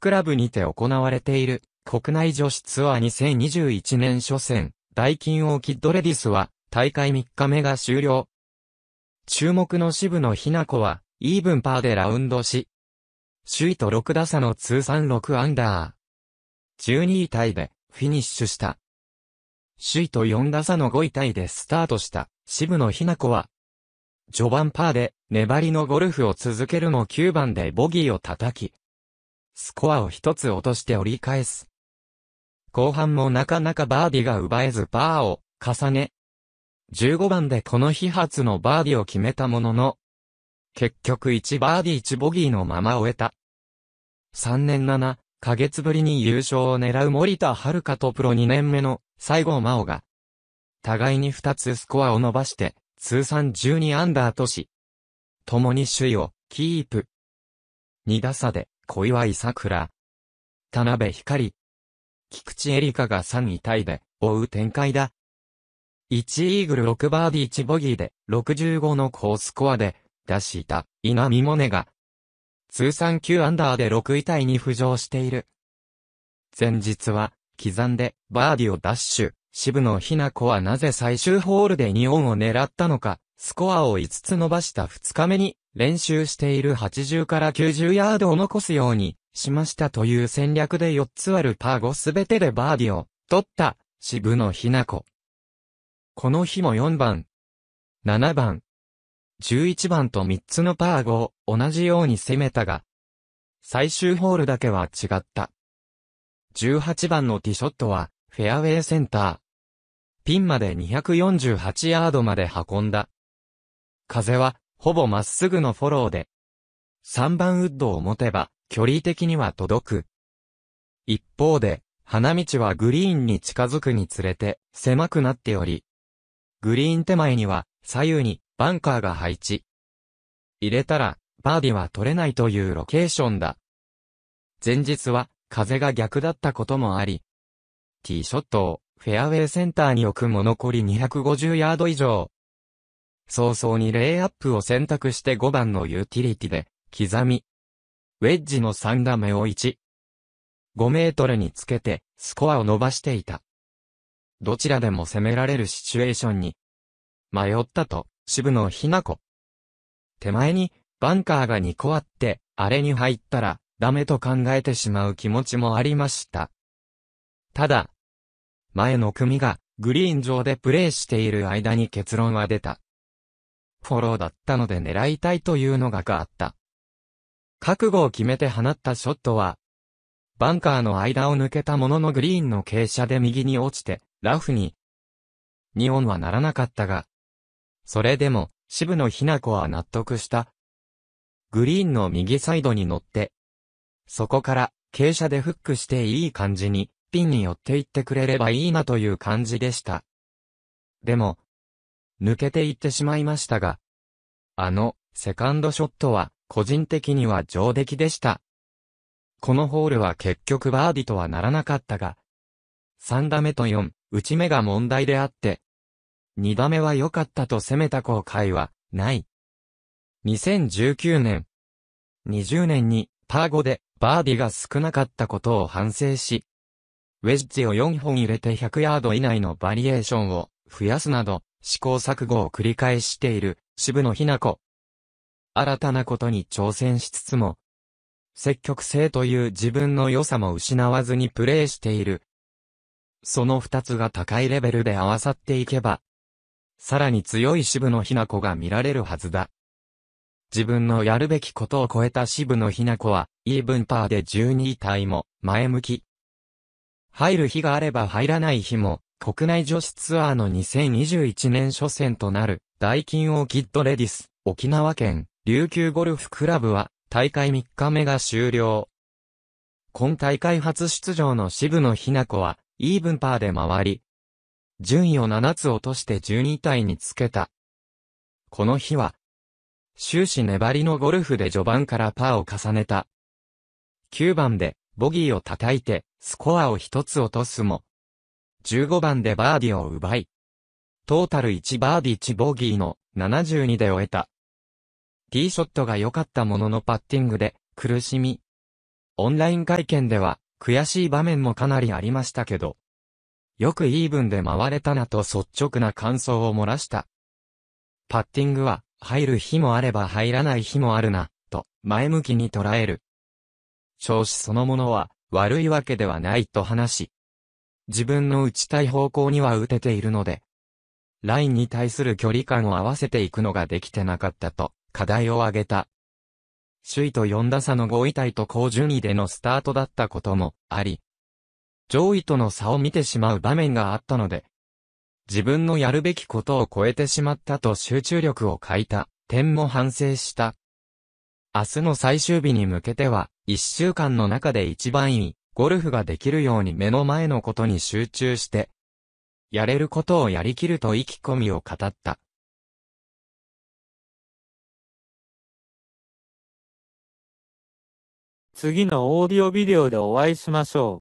クラブにて行われている、国内女子ツアー2021年初戦、大金王キッドレディスは、大会3日目が終了。注目の渋野日向子は、イーブンパーでラウンドし、首位と6打差の通算6アンダー。12位タイで、フィニッシュした。首位と4打差の5位タイでスタートした、渋野日向子は、序盤パーで、粘りのゴルフを続けるも9番でボギーを叩き、スコアを一つ落として折り返す。後半もなかなかバーディが奪えずパーを重ね、15番でこの日初のバーディを決めたものの、結局1バーディ1ボギーのまま終えた。3年7ヶ月ぶりに優勝を狙う森田遥とプロ2年目の西郷真央が、互いに2つスコアを伸ばして、通算12アンダーとし、共に首位をキープ。2打差で小祝桜。田辺光。菊池エリカが3位タイで、追う展開だ。1イーグル6バーディー1ボギーで、65の高スコアで、出した、稲見萌寧が、通算9アンダーで6位タイに浮上している。前日は、刻んで、バーディをダッシュ、渋野日向子はなぜ最終ホールで2オンを狙ったのか、スコアを5つ伸ばした2日目に、練習している80から90ヤードを残すようにしましたという戦略で4つあるパー5すべてでバーディを取った渋野日向子。この日も4番、7番、11番と3つのパー5を同じように攻めたが、最終ホールだけは違った。18番のティショットはフェアウェイセンター。ピンまで248ヤードまで運んだ。風はほぼまっすぐのフォローで、3番ウッドを持てば、距離的には届く。一方で、花道はグリーンに近づくにつれて、狭くなっており、グリーン手前には、左右に、バンカーが配置。入れたら、バーディは取れないというロケーションだ。前日は、風が逆だったこともあり、ティーショットを、フェアウェイセンターに置くも残り250ヤード以上、早々にレイアップを選択して5番のユーティリティで、刻み。ウェッジの3打目を1。5メートルにつけて、スコアを伸ばしていた。どちらでも攻められるシチュエーションに、迷ったと、渋野ひな子。手前に、バンカーが2個あって、あれに入ったら、ダメと考えてしまう気持ちもありました。ただ、前の組が、グリーン上でプレーしている間に結論は出た。フォローだったので狙いたいというのががあった。覚悟を決めて放ったショットは、バンカーの間を抜けたもののグリーンの傾斜で右に落ちて、ラフに、ニオンはならなかったが、それでも、渋野日向子は納得した。グリーンの右サイドに乗って、そこから、傾斜でフックしていい感じに、ピンに寄っていってくれればいいなという感じでした。でも、抜けていってしまいましたが、あの、セカンドショットは、個人的には上出来でした。このホールは結局バーディとはならなかったが、3打目と4、打ち目が問題であって、2打目は良かったと攻めた後悔は、ない。2019年、20年に、パー5で、バーディが少なかったことを反省し、ウェッジを4本入れて100ヤード以内のバリエーションを増やすなど、試行錯誤を繰り返している、渋野日向子。新たなことに挑戦しつつも、積極性という自分の良さも失わずにプレーしている。その二つが高いレベルで合わさっていけば、さらに強い渋野日向子が見られるはずだ。自分のやるべきことを超えた渋野日向子は、イーブンパーで12位タイも、前向き。入る日があれば入らない日も、国内女子ツアーの2021年初戦となる、大金オーキッドレディス、沖縄県、琉球ゴルフクラブは、大会3日目が終了。今大会初出場の渋野日向子は、イーブンパーで回り、順位を7つ落として12体につけた。この日は、終始粘りのゴルフで序盤からパーを重ねた。9番で、ボギーを叩いて、スコアを1つ落とすも、15番でバーディを奪い、トータル1バーディ1ボギーの72で終えた。ティーショットが良かったもののパッティングで苦しみ。オンライン会見では悔しい場面もかなりありましたけど、よくイーブンで回れたなと率直な感想を漏らした。パッティングは入る日もあれば入らない日もあるな、と前向きに捉える。調子そのものは悪いわけではないと話し、自分の打ちたい方向には打てているので、ラインに対する距離感を合わせていくのができてなかったと、課題を挙げた。首位と4打差の5位タイと高順位でのスタートだったこともあり、上位との差を見てしまう場面があったので、自分のやるべきことを超えてしまったと集中力を欠いた点も反省した。明日の最終日に向けては、1週間の中で一番いいゴルフができるように目の前のことに集中して、やれることをやりきると意気込みを語った。次のオーディオビデオでお会いしましょう。